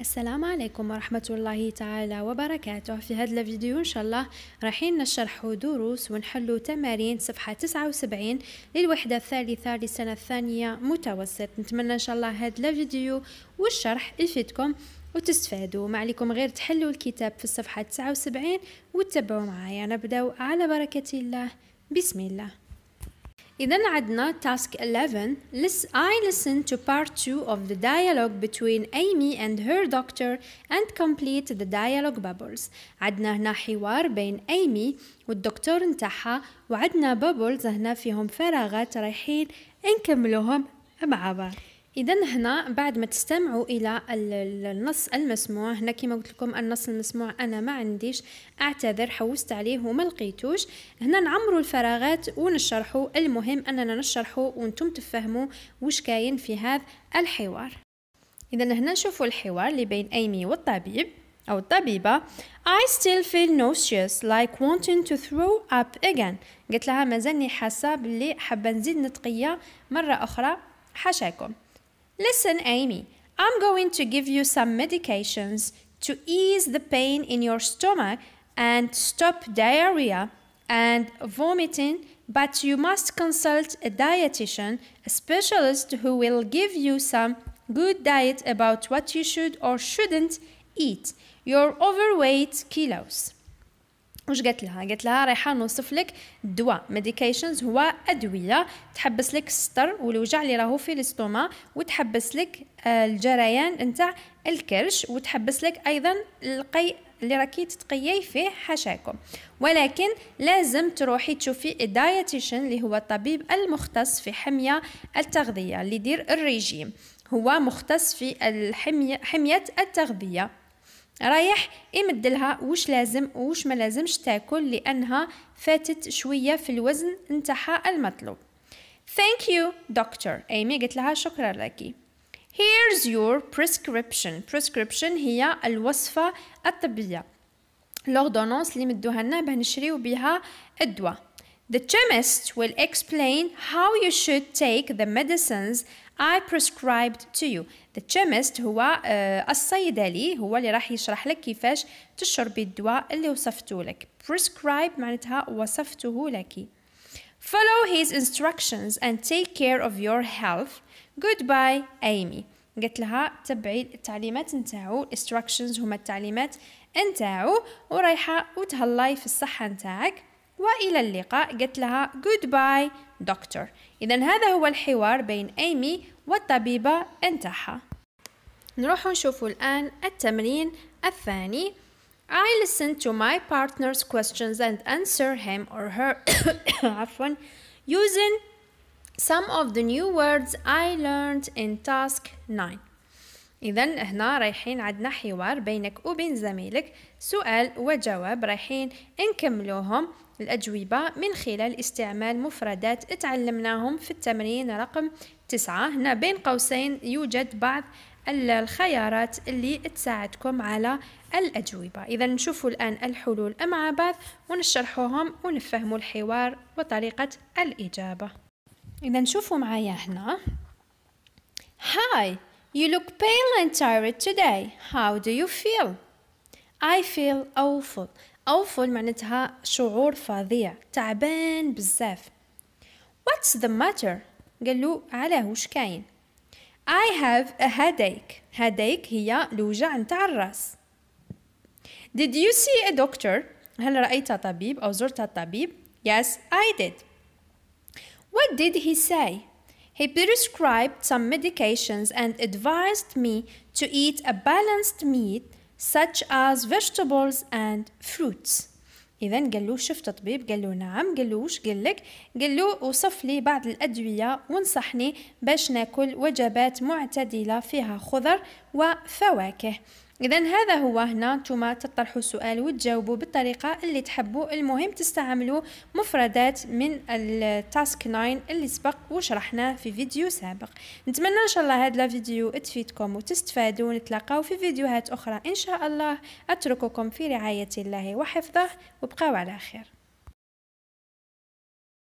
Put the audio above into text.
السلام عليكم ورحمة الله تعالى وبركاته في هذا الفيديو إن شاء الله رايحين نشرح دروس ونحل تمارين صفحة 79 للوحدة الثالثة للسنة الثانية متوسط نتمنى إن شاء الله هذا الفيديو والشرح يفيدكم وتستفادوا ما عليكم غير تحلوا الكتاب في الصفحة 79 وتتبعوا معايا نبدأ على بركة الله بسم الله إذا عدنا task 11 Lis I listen to part 2 of the dialogue between Amy and her doctor and complete the dialogue bubbles عدنا هنا حوار بين Amy والدكتور نتاعها وعدنا bubbles هنا فيهم فراغات رايحين نكملوهم مع بعض اذا هنا بعد ما تستمعوا الى النص المسموع هنا كما قلت لكم النص المسموع انا ما عنديش اعتذر حوست عليه وما لقيتوش هنا نعمروا الفراغات ونشرحوا المهم اننا نشرحوا وانتم تفهموا واش كاين في هذا الحوار اذا هنا نشوفوا الحوار اللي بين ايمي والطبيب او الطبيبة I still feel nauseous like wanting to throw up again قلت لها مازالني حاسة باللي حابة نزيد نتقية مرة أخرى حاشاكم Listen, Amy, I'm going to give you some medications to ease the pain in your stomach and stop diarrhea and vomiting, but you must consult a dietitian, a specialist who will give you some good diet about what you should or shouldn't eat, your overweight kilos. واش قالت لها قالت لها رايحه نوصف لك الدواء ميديكيشنز هو ادويه تحبس لك السطر والوجع اللي راهو في الاستوما وتحبس لك آه، الجريان نتاع الكرش وتحبس لك ايضا القيء اللي راكي تتقيي فيه حاشاكم ولكن لازم تروحي تشوفي الدايتيشن اللي هو الطبيب المختص في حميه التغذيه اللي يدير الريجيم هو مختص في الحميه حميه التغذيه رايح يمدلها وش لازم وش ما لازمش تاكل لانها فاتت شويه في الوزن نتاعها المطلوب Thank you doctor ايمي قلت لها شكرا لك Here's your prescription prescription هي الوصفه الطبيه لوردونونس اللي مدوها لنا باه نشريو بها الدواء The chemist will explain how you should take the medicines I prescribed to you. The chemist هو الصيدلي هو اللي راح يشرح لك كيفاش تشربي الدواء اللي وصفته لك. Prescribe معناتها وصفته لك. Follow his instructions and take care of your health. Goodbye Amy. قلت لها تبعي التعليمات نتاعو instructions هما التعليمات نتاعو ورايحه وتهلاي في الصحة نتاعك وإلى اللقاء قلت لها goodbye دكتور إذا هذا هو الحوار بين أيمي والطبيبة انتهى نروح نشوف الآن التمرين الثاني I listen to my partner's questions and answer him or her عفوا using some of the new words I learned in task 9 إذا هنا رايحين عندنا حوار بينك وبين زميلك سؤال وجواب رايحين نكملوهم الأجوبة من خلال استعمال مفردات تعلمناهم في التمرين رقم تسعة هنا بين قوسين يوجد بعض الخيارات اللي تساعدكم على الأجوبة إذا نشوفوا الآن الحلول مع بعض ونشرحوهم ونفهموا الحوار وطريقة الإجابة إذا نشوفوا معايا هنا Hi, you look pale and tired today. How do you feel? I feel awful. awful معناتها شعور فظيع تعبان بزاف what's the matter قال له علاه وش كاين I have a headache headache هي الوجع نتاع الراس Did you see a doctor هل رأيت طبيب أو زرت الطبيب Yes I did What did he say He prescribed some medications and advised me to eat a balanced meat such as vegetables and fruits إذا قال له شفت طبيب قال له نعم قال له وش قال لك قال له وصف لي بعض الأدوية وانصحني باش ناكل وجبات معتدلة فيها خضر وفواكه اذا هذا هو هنا نتوما تطرحوا السؤال وتجاوبوا بالطريقه اللي تحبوا المهم تستعملوا مفردات من التاسك 9 اللي سبق وشرحناه في فيديو سابق نتمنى ان شاء الله هذا الفيديو تفيدكم وتستفادوا نتلاقاو في فيديوهات اخرى ان شاء الله اترككم في رعايه الله وحفظه وبقاو على خير